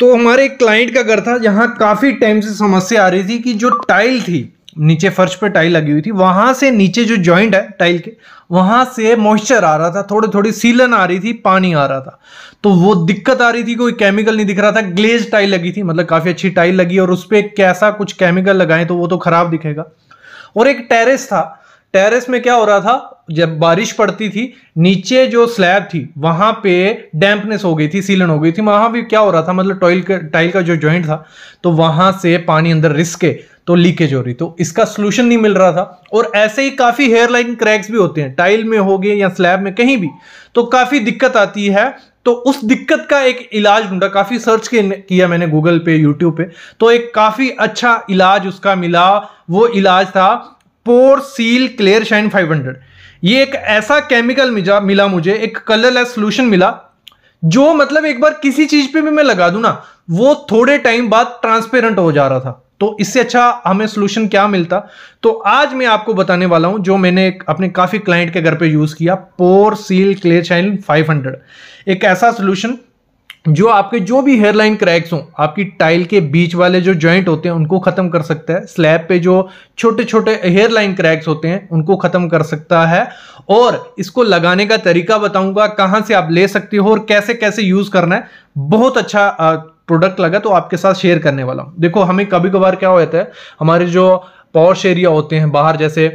तो हमारे एक क्लाइंट का घर था जहाँ काफ़ी टाइम से समस्या आ रही थी कि जो टाइल थी नीचे फर्श पर टाइल लगी हुई थी वहाँ से नीचे जो जॉइंट है टाइल के वहाँ से मॉइस्चर आ रहा था थोड़ी थोड़ी सीलन आ रही थी पानी आ रहा था तो वो दिक्कत आ रही थी कोई केमिकल नहीं दिख रहा था ग्लेज टाइल लगी थी मतलब काफ़ी अच्छी टाइल लगी और उस पर कैसा कुछ केमिकल लगाएं तो वो तो ख़राब दिखेगा और एक टेरेस था टेरेस में क्या हो रहा था जब बारिश पड़ती थी नीचे जो स्लैब थी वहां पे डैम्पनेस हो गई थी सीलन हो गई थी वहां भी क्या हो रहा था मतलब टॉयल का टाइल का जो जॉइंट था तो वहां से पानी अंदर रिसके तो लीकेज हो रही तो इसका सोल्यूशन नहीं मिल रहा था और ऐसे ही काफ़ी हेयरलाइन क्रैक्स भी होते हैं टाइल में हो गए या स्लैब में कहीं भी तो काफ़ी दिक्कत आती है तो उस दिक्कत का एक इलाज ढूंढा काफ़ी सर्च किया मैंने गूगल पे यूट्यूब पे तो एक काफ़ी अच्छा इलाज उसका मिला वो इलाज था पोर सील क्लियर शाइन 500 ये एक ऐसा केमिकल मिला मुझे एक कलरलेस सोल्यूशन मिला जो मतलब एक बार किसी चीज पे भी मैं लगा दू ना वो थोड़े टाइम बाद ट्रांसपेरेंट हो जा रहा था तो इससे अच्छा हमें सोल्यूशन क्या मिलता तो आज मैं आपको बताने वाला हूं जो मैंने अपने काफी क्लाइंट के घर पे यूज किया पोर सील क्ले शाइन 500 एक ऐसा सोल्यूशन जो आपके जो भी हेयरलाइन क्रैक्स हों आपकी टाइल के बीच वाले जो जॉइंट होते हैं उनको ख़त्म कर सकता है स्लैब पे जो छोटे छोटे हेयरलाइन क्रैक्स होते हैं उनको ख़त्म कर सकता है और इसको लगाने का तरीका बताऊंगा कहाँ से आप ले सकते हो और कैसे कैसे यूज़ करना है बहुत अच्छा प्रोडक्ट लगा तो आपके साथ शेयर करने वाला हूँ देखो हमें कभी कभार क्या होता है हमारे जो पॉश एरिया होते हैं बाहर जैसे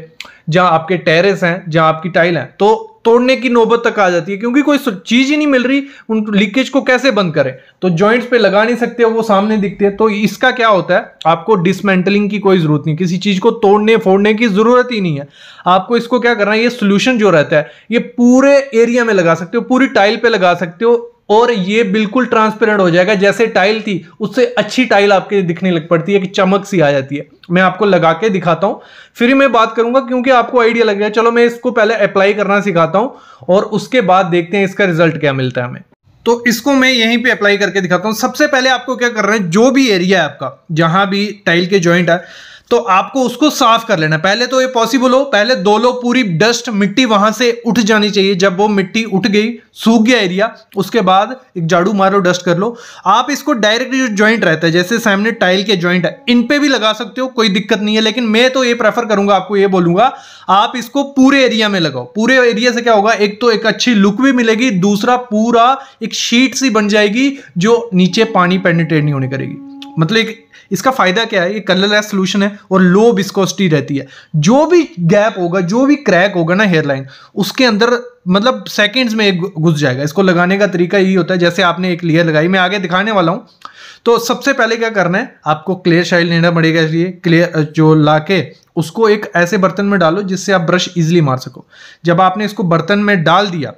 जहाँ आपके टेरेस हैं जहाँ आपकी टाइल हैं तो तोड़ने की नौबत तक आ जाती है क्योंकि कोई चीज ही नहीं मिल रही उन लीकेज को कैसे बंद करें तो जॉइंट्स पे लगा नहीं सकते वो सामने दिखते हैं तो इसका क्या होता है आपको डिसमेंटलिंग की कोई जरूरत नहीं किसी चीज को तोड़ने फोड़ने की जरूरत ही नहीं है आपको इसको क्या करना है ये सोल्यूशन जो रहता है ये पूरे एरिया में लगा सकते हो पूरी टाइल पर लगा सकते हो और ये बिल्कुल ट्रांसपेरेंट हो जाएगा जैसे टाइल थी उससे अच्छी टाइल आपके दिखने लग पड़ती है कि चमक सी आ जाती है मैं आपको लगा के दिखाता हूँ फिर मैं बात करूंगा क्योंकि आपको आइडिया लग गया चलो मैं इसको पहले अप्लाई करना सिखाता हूँ और उसके बाद देखते हैं इसका रिजल्ट क्या मिलता है हमें तो इसको मैं यहीं पे अप्लाई करके दिखाता हूँ सबसे पहले आपको क्या कर रहे हैं जो भी एरिया है आपका जहां भी टाइल के ज्वाइंट है तो आपको उसको साफ कर लेना पहले तो ये पॉसिबल हो पहले दो लो पूरी डस्ट मिट्टी वहां से उठ जानी चाहिए जब वो मिट्टी उठ गई सूख गया एरिया उसके बाद एक झाड़ू मारो डस्ट कर लो आप इसको डायरेक्ट जो ज्वाइंट रहता है जैसे सामने टाइल के ज्वाइंट है इन पे भी लगा सकते हो कोई दिक्कत नहीं है लेकिन मैं तो ये प्रेफर करूंगा आपको ये बोलूंगा आप इसको पूरे एरिया में लगाओ पूरे एरिया से क्या होगा एक तो एक अच्छी लुक भी मिलेगी दूसरा पूरा एक शीट सी बन जाएगी जो नीचे पानी पेनिट्रेट नहीं होने करेगी मतलब एक इसका फायदा क्या है ये कलरलेस सोल्यूशन है और लो विस्कोसिटी रहती है जो भी गैप होगा जो भी क्रैक होगा ना हेयरलाइन उसके अंदर मतलब सेकेंड्स में एक घुस जाएगा इसको लगाने का तरीका यही होता है जैसे आपने एक लेयर लगाई मैं आगे दिखाने वाला हूँ तो सबसे पहले क्या करना है आपको क्लियर शाइल लेना पड़ेगा इसलिए क्लियर जो ला के उसको एक ऐसे बर्तन में डालो जिससे आप ब्रश इजिली मार सको जब आपने इसको बर्तन में डाल दिया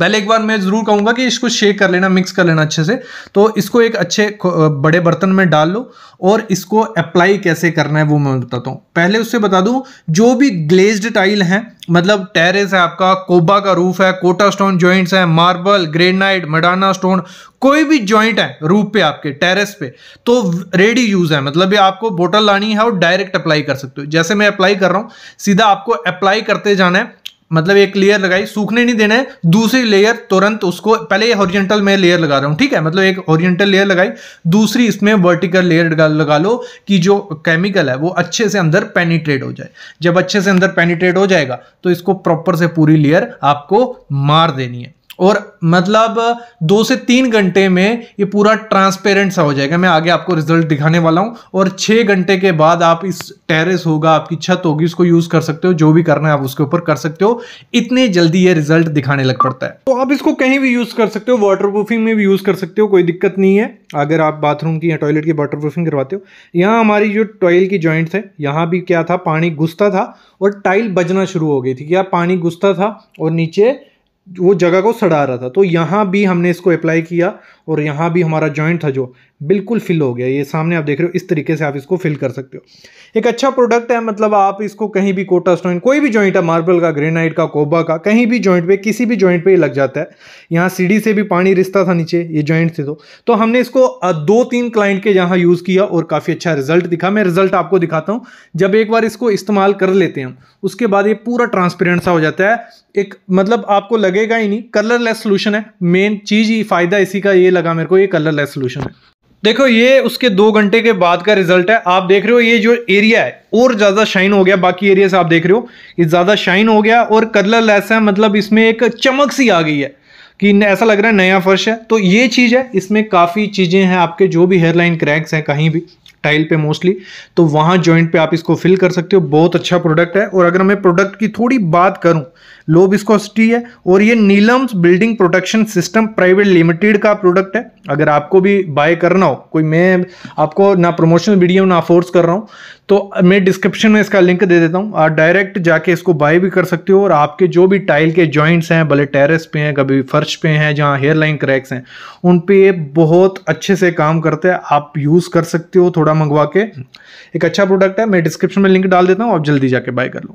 पहले एक बार मैं ज़रूर कहूँगा कि इसको शेक कर लेना मिक्स कर लेना अच्छे से तो इसको एक अच्छे बड़े बर्तन में डाल लो और इसको अप्लाई कैसे करना है वो मैं बताता हूँ पहले उससे बता दूँ जो भी ग्लेज्ड टाइल हैं मतलब टेरेस है आपका कोबा का रूफ है कोटा स्टोन जॉइंट्स हैं मार्बल ग्रेनाइट मडाना स्टोन कोई भी जॉइंट है रूफ पे आपके टेरेस पे तो रेडी यूज है मतलब ये आपको बोतल लानी है और डायरेक्ट अप्लाई कर सकते हो जैसे मैं अप्लाई कर रहा हूँ सीधा आपको अप्लाई करते जाना है मतलब एक लेयर लगाई सूखने नहीं देना है दूसरी लेयर तुरंत उसको पहले ये हॉरिजेंटल में लेयर लगा रहा हूँ ठीक है मतलब एक हॉरिजेंटल लेयर लगाई दूसरी इसमें वर्टिकल लेयर लगा लो कि जो केमिकल है वो अच्छे से अंदर पेनिट्रेट हो जाए जब अच्छे से अंदर पेनिट्रेट हो जाएगा तो इसको प्रॉपर से पूरी लेयर आपको मार देनी है और मतलब दो से तीन घंटे में ये पूरा ट्रांसपेरेंट सा हो जाएगा मैं आगे आपको रिजल्ट दिखाने वाला हूँ और छः घंटे के बाद आप इस टेरेस होगा आपकी छत होगी उसको यूज़ कर सकते हो जो भी करना है आप उसके ऊपर कर सकते हो इतने जल्दी ये रिजल्ट दिखाने लग पड़ता है तो आप इसको कहीं भी यूज़ कर सकते हो वाटर प्रूफिंग में भी यूज़ कर सकते हो कोई दिक्कत नहीं है अगर आप बाथरूम की या टॉयलेट की वाटर प्रूफिंग करवाते हो यहाँ हमारी जो टॉयल की ज्वाइंट है यहाँ भी क्या था पानी घुसता था और टाइल बजना शुरू हो गई थी क्या पानी घुसता था और नीचे वो जगह को सड़ा रहा था तो यहाँ भी हमने इसको अप्लाई किया और यहाँ भी हमारा जॉइंट था जो बिल्कुल फिल हो गया ये सामने आप देख रहे हो इस तरीके से आप इसको फिल कर सकते हो एक अच्छा प्रोडक्ट है मतलब आप इसको कहीं भी कोटा स्टोन कोई भी जॉइंट है मार्बल का ग्रेनाइट का कोबा का कहीं भी जॉइंट पे किसी भी जॉइंट पे ये लग जाता है यहाँ सीढ़ी से भी पानी रिश्ता था नीचे ये जॉइंट से तो तो हमने इसको दो तीन क्लाइंट के यहाँ यूज़ किया और काफ़ी अच्छा रिजल्ट दिखा मैं रिजल्ट आपको दिखाता हूँ जब एक बार इसको इस्तेमाल कर लेते हैं उसके बाद ये पूरा ट्रांसपेरेंट सा हो जाता है एक मतलब आपको लगेगा ही नहीं कलरलेस सोल्यूशन है मेन चीज़ ही फ़ायदा इसी का ये लगा मेरे को ये कलरलेस सोल्यूशन है देखो ये उसके दो घंटे के बाद का रिजल्ट है आप देख रहे हो ये जो एरिया है और ज़्यादा शाइन हो गया बाकी एरिया से आप देख रहे हो ये ज़्यादा शाइन हो गया और कलर लेस है मतलब इसमें एक चमक सी आ गई है कि ऐसा लग रहा है नया फर्श है तो ये चीज़ है इसमें काफ़ी चीज़ें हैं आपके जो भी हेयरलाइन क्रैक्स हैं कहीं भी टाइल पे मोस्टली तो वहाँ जॉइंट पे आप इसको फिल कर सकते हो बहुत अच्छा प्रोडक्ट है और अगर मैं प्रोडक्ट की थोड़ी बात करूँ लो बिस्कोसिटी है और ये Neelam's building protection system private limited का प्रोडक्ट है अगर आपको भी बाय करना हो कोई मैं आपको ना प्रमोशनल वीडियो ना फोर्स कर रहा हूँ तो मैं डिस्क्रिप्शन में इसका लिंक दे देता हूँ आप डायरेक्ट जाके इसको बाय भी कर सकते हो और आपके जो भी टाइल के जॉइंट्स हैं भले टेरेस पे हैं कभी फर्श पे हैं जहाँ हेयर लाइन क्रैक्स हैं उन पर बहुत अच्छे से काम करते हैं आप यूज़ कर सकते हो थोड़ा मंगवा के एक अच्छा प्रोडक्ट है मैं डिस्क्रिप्शन में लिंक डाल देता हूँ आप जल्दी जाके बाय कर लो